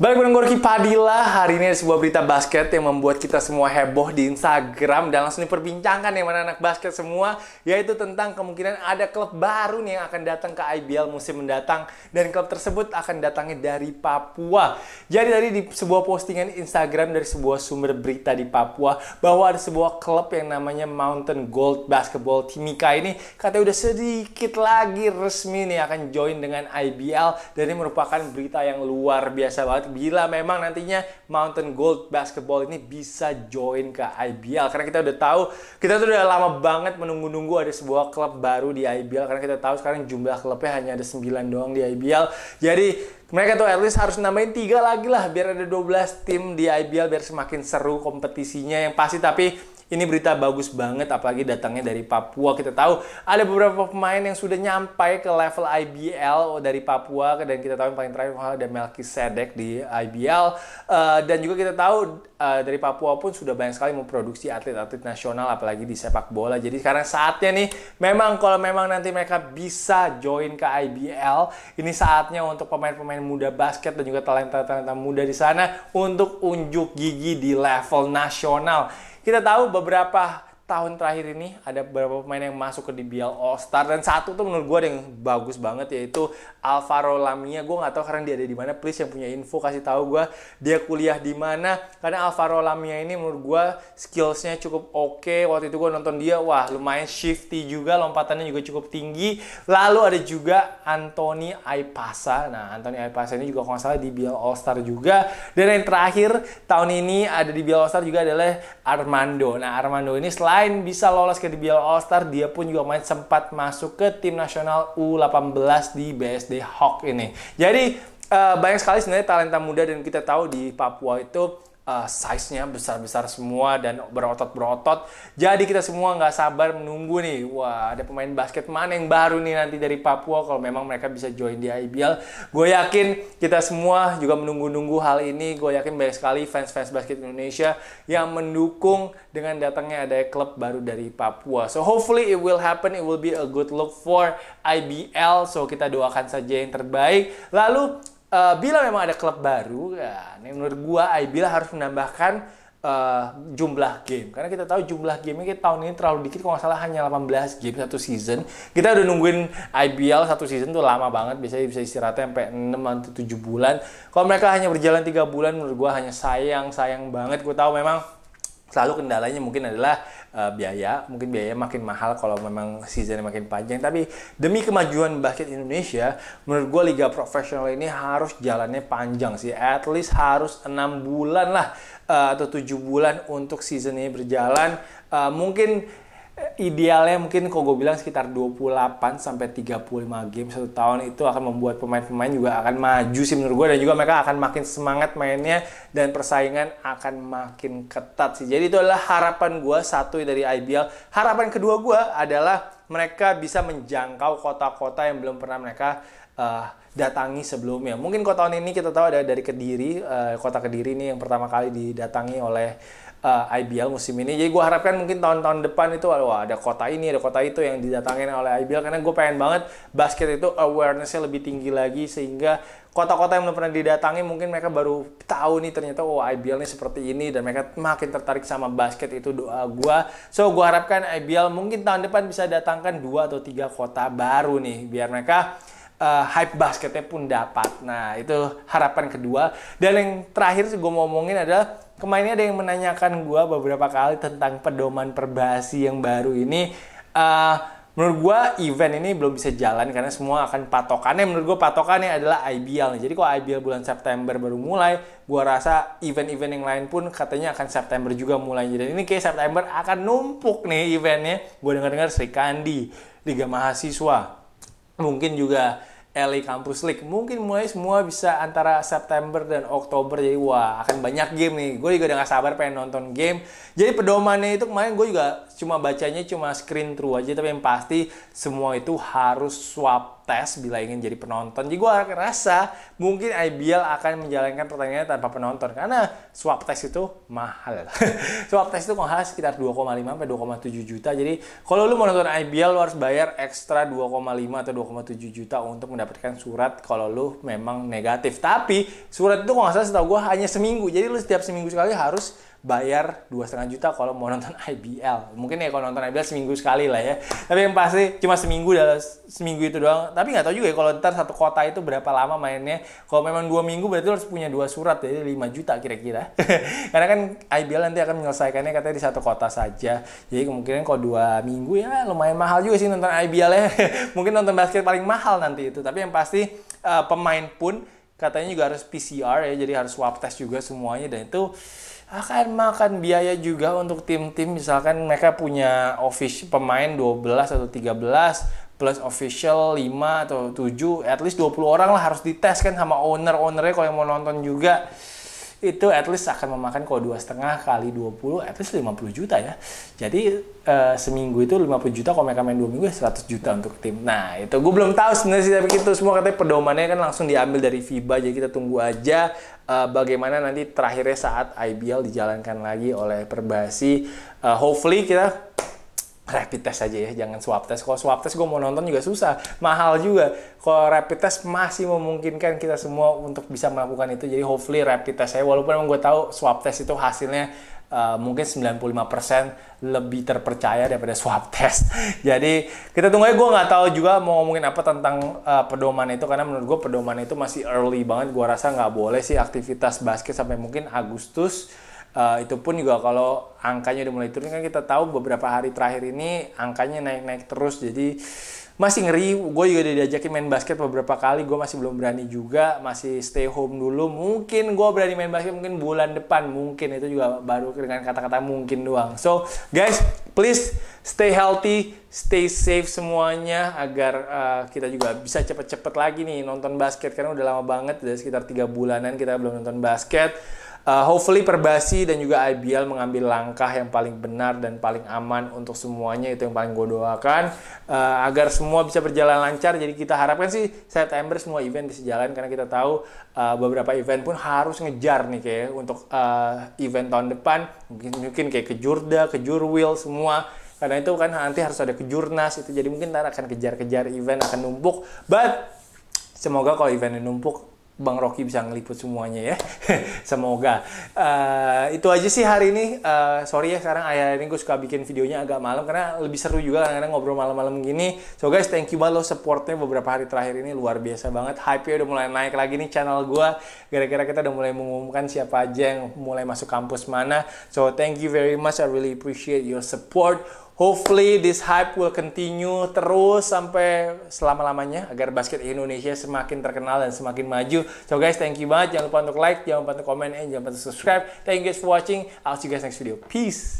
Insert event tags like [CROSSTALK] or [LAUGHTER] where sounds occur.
Balik bareng Gorky Padilla, hari ini ada sebuah berita basket yang membuat kita semua heboh di Instagram dan langsung diperbincangkan yang mana anak basket semua yaitu tentang kemungkinan ada klub baru nih yang akan datang ke IBL musim mendatang dan klub tersebut akan datangnya dari Papua. Jadi tadi di sebuah postingan Instagram dari sebuah sumber berita di Papua bahwa ada sebuah klub yang namanya Mountain Gold Basketball Timika ini katanya udah sedikit lagi resmi nih akan join dengan IBL dan ini merupakan berita yang luar biasa banget bila memang nantinya Mountain Gold Basketball ini bisa join ke IBL karena kita udah tahu kita tuh udah lama banget menunggu-nunggu ada sebuah klub baru di IBL karena kita tahu sekarang jumlah klubnya hanya ada 9 doang di IBL. Jadi mereka tuh at least harus nambahin tiga lagi lah biar ada 12 tim di IBL biar semakin seru kompetisinya yang pasti tapi ini berita bagus banget apalagi datangnya dari Papua. Kita tahu ada beberapa pemain yang sudah nyampai ke level IBL dari Papua dan kita tahu yang paling terakhir ada Melki Sedek di IBL uh, eh, dan juga kita tahu Eh, dari Papua pun sudah banyak sekali memproduksi atlet-atlet nasional apalagi di sepak bola. Jadi sekarang saatnya nih memang kalau memang nanti mereka bisa join ke IBL, ini saatnya untuk pemain-pemain muda basket dan juga talenta-talenta muda di sana untuk unjuk gigi di level nasional. Kita tahu beberapa tahun terakhir ini ada beberapa pemain yang masuk ke DBL All Star dan satu tuh menurut gue yang bagus banget yaitu Alvaro Lamia gue nggak tahu sekarang dia ada di mana please yang punya info kasih tahu gue dia kuliah di mana karena Alvaro Lamia ini menurut gue skillsnya cukup oke okay. waktu itu gue nonton dia wah lumayan shifty juga lompatannya juga cukup tinggi lalu ada juga Anthony Aipasa nah Anthony Aipasa ini juga kalau nggak salah DBL All Star juga dan yang terakhir tahun ini ada di DBL All Star juga adalah Armando nah Armando ini selain selain bisa lolos ke DBL All Star, dia pun juga main sempat masuk ke tim nasional U18 di BSD Hawk ini. Jadi uh, banyak sekali sebenarnya talenta muda dan kita tahu di Papua itu uh, size-nya besar-besar semua dan berotot-berotot. Jadi kita semua nggak sabar menunggu nih. Wah, ada pemain basket mana yang baru nih nanti dari Papua kalau memang mereka bisa join di IBL. Gue yakin kita semua juga menunggu-nunggu hal ini. Gue yakin banyak sekali fans-fans basket Indonesia yang mendukung dengan datangnya ada klub baru dari Papua. So hopefully it will happen. It will be a good look for IBL. So kita doakan saja yang terbaik. Lalu uh, bila memang ada klub baru, ya, ini menurut gua Aibila harus menambahkan uh, jumlah game. Karena kita tahu jumlah game kita tahun ini terlalu dikit, kalau nggak salah hanya 18 game satu season. Kita udah nungguin IBL satu season tuh lama banget, biasanya bisa istirahat sampai 6 atau 7 bulan. Kalau mereka hanya berjalan tiga bulan, menurut gua hanya sayang, sayang banget. Gue tahu memang selalu kendalanya mungkin adalah uh, biaya mungkin biaya makin mahal kalau memang seasonnya makin panjang tapi demi kemajuan basket Indonesia menurut gue liga profesional ini harus jalannya panjang sih at least harus enam bulan lah uh, atau tujuh bulan untuk season ini berjalan uh, mungkin idealnya mungkin kalau gue bilang sekitar 28 sampai 35 game satu tahun itu akan membuat pemain-pemain juga akan maju sih menurut gue dan juga mereka akan makin semangat mainnya dan persaingan akan makin ketat sih. Jadi itu adalah harapan gue satu dari IBL. Harapan kedua gue adalah mereka bisa menjangkau kota-kota yang belum pernah mereka uh, datangi sebelumnya. Mungkin kota tahun ini kita tahu ada dari Kediri, uh, kota Kediri ini yang pertama kali didatangi oleh uh, eh, IBL musim ini. Jadi gue harapkan mungkin tahun-tahun depan itu wah ada kota ini, ada kota itu yang didatangin oleh IBL karena gue pengen banget basket itu awarenessnya lebih tinggi lagi sehingga kota-kota yang belum pernah didatangi mungkin mereka baru tahu nih ternyata oh IBL nih seperti ini dan mereka makin tertarik sama basket itu doa gue. So gue harapkan IBL mungkin tahun depan bisa datangkan dua atau tiga kota baru nih biar mereka uh, hype basketnya pun dapat. Nah itu harapan kedua. Dan yang terakhir sih gue mau ngomongin adalah kemarin ada yang menanyakan gue beberapa kali tentang pedoman perbasi yang baru ini. Uh, menurut gue event ini belum bisa jalan karena semua akan patokannya eh, menurut gue patokannya adalah IBL jadi kalau IBL bulan September baru mulai gue rasa event-event yang lain pun katanya akan September juga mulai jadi ini kayak September akan numpuk nih eventnya gue dengar-dengar Sri Kandi Liga Mahasiswa mungkin juga LA Campus League. Mungkin mulai semua bisa antara September dan Oktober. Jadi wah akan banyak game nih. Gue juga udah gak sabar pengen nonton game. Jadi pedomannya itu kemarin gue juga cuma bacanya cuma screen through aja. Tapi yang pasti semua itu harus swap tes bila ingin jadi penonton. Jadi gue rasa mungkin IBL akan menjalankan pertandingan tanpa penonton karena swab test itu mahal. [LAUGHS] swab test itu mahal sekitar 2,5 2,7 juta. Jadi kalau lu mau nonton IBL lu harus bayar ekstra 2,5 atau 2,7 juta untuk mendapatkan surat kalau lu memang negatif. Tapi surat itu kalau nggak salah setahu gue hanya seminggu. Jadi lu setiap seminggu sekali harus bayar dua setengah juta kalau mau nonton [LAUGHS] IBL mungkin ya kalau nonton IBL seminggu sekali lah ya tapi yang pasti cuma seminggu dalam seminggu itu doang tapi nggak tahu juga ya kalau ntar satu kota itu berapa lama mainnya kalau memang dua minggu berarti harus punya dua surat ya, jadi lima juta kira-kira [LAUGHS] karena kan IBL nanti akan menyelesaikannya katanya di satu kota saja jadi kemungkinan kalau dua minggu ya lumayan mahal juga sih nonton IBL ya [LAUGHS] mungkin nonton basket paling mahal nanti itu tapi yang pasti uh, pemain pun katanya juga harus PCR ya jadi harus swab test juga semuanya dan itu akan makan biaya juga untuk tim-tim misalkan mereka punya office pemain 12 atau 13 plus official 5 atau 7 at least 20 orang lah harus dites kan sama owner-ownernya kalau yang mau nonton juga itu at least akan memakan kalau dua setengah kali 20 at least 50 juta ya jadi e, seminggu itu 50 juta kalau mereka main dua minggu ya 100 juta untuk tim nah itu gue belum tahu sebenarnya sih tapi itu semua katanya pedomannya kan langsung diambil dari FIBA jadi kita tunggu aja e, bagaimana nanti terakhirnya saat IBL dijalankan lagi oleh Perbasi e, hopefully kita rapid test aja ya, jangan swab test. Kalau swab test gue mau nonton juga susah, mahal juga. Kalau rapid test masih memungkinkan kita semua untuk bisa melakukan itu. Jadi hopefully rapid test saya, walaupun emang gue tahu swab test itu hasilnya uh, mungkin 95% lebih terpercaya daripada swab test. [LAUGHS] Jadi kita tunggu aja, gue nggak tahu juga mau ngomongin apa tentang uh, pedoman itu karena menurut gue pedoman itu masih early banget. Gue rasa nggak boleh sih aktivitas basket sampai mungkin Agustus Uh, itu pun juga kalau angkanya udah mulai turun kan kita tahu beberapa hari terakhir ini angkanya naik-naik terus jadi masih ngeri gue juga udah diajakin main basket beberapa kali gue masih belum berani juga masih stay home dulu mungkin gue berani main basket mungkin bulan depan mungkin itu juga baru dengan kata-kata mungkin doang so guys please stay healthy stay safe semuanya agar uh, kita juga bisa cepet-cepet lagi nih nonton basket karena udah lama banget udah sekitar tiga bulanan kita belum nonton basket Uh, hopefully Perbasi dan juga IBL mengambil langkah yang paling benar dan paling aman untuk semuanya itu yang paling gue doakan uh, agar semua bisa berjalan lancar. Jadi kita harapkan sih September semua event bisa jalan karena kita tahu uh, beberapa event pun harus ngejar nih kayak untuk uh, event tahun depan mungkin mungkin kayak ke Jurwil semua karena itu kan nanti harus ada kejurnas itu jadi mungkin ntar akan kejar-kejar event akan numpuk but semoga kalau eventnya numpuk Bang Rocky bisa ngeliput semuanya ya. [LAUGHS] Semoga. Uh, itu aja sih hari ini. Uh, sorry ya sekarang akhir-akhir ini gue suka bikin videonya agak malam karena lebih seru juga kadang-kadang ngobrol malam-malam gini. So guys, thank you banget lo supportnya beberapa hari terakhir ini luar biasa banget. Hype-nya udah mulai naik lagi nih channel gue. Gara-gara kita udah mulai mengumumkan siapa aja yang mulai masuk kampus mana. So thank you very much. I really appreciate your support. Hopefully this hype will continue terus sampai selama-lamanya agar basket Indonesia semakin terkenal dan semakin maju. So guys, thank you banget. Jangan lupa untuk like, jangan lupa untuk comment, and jangan lupa untuk subscribe. Thank you guys for watching. I'll see you guys next video. Peace.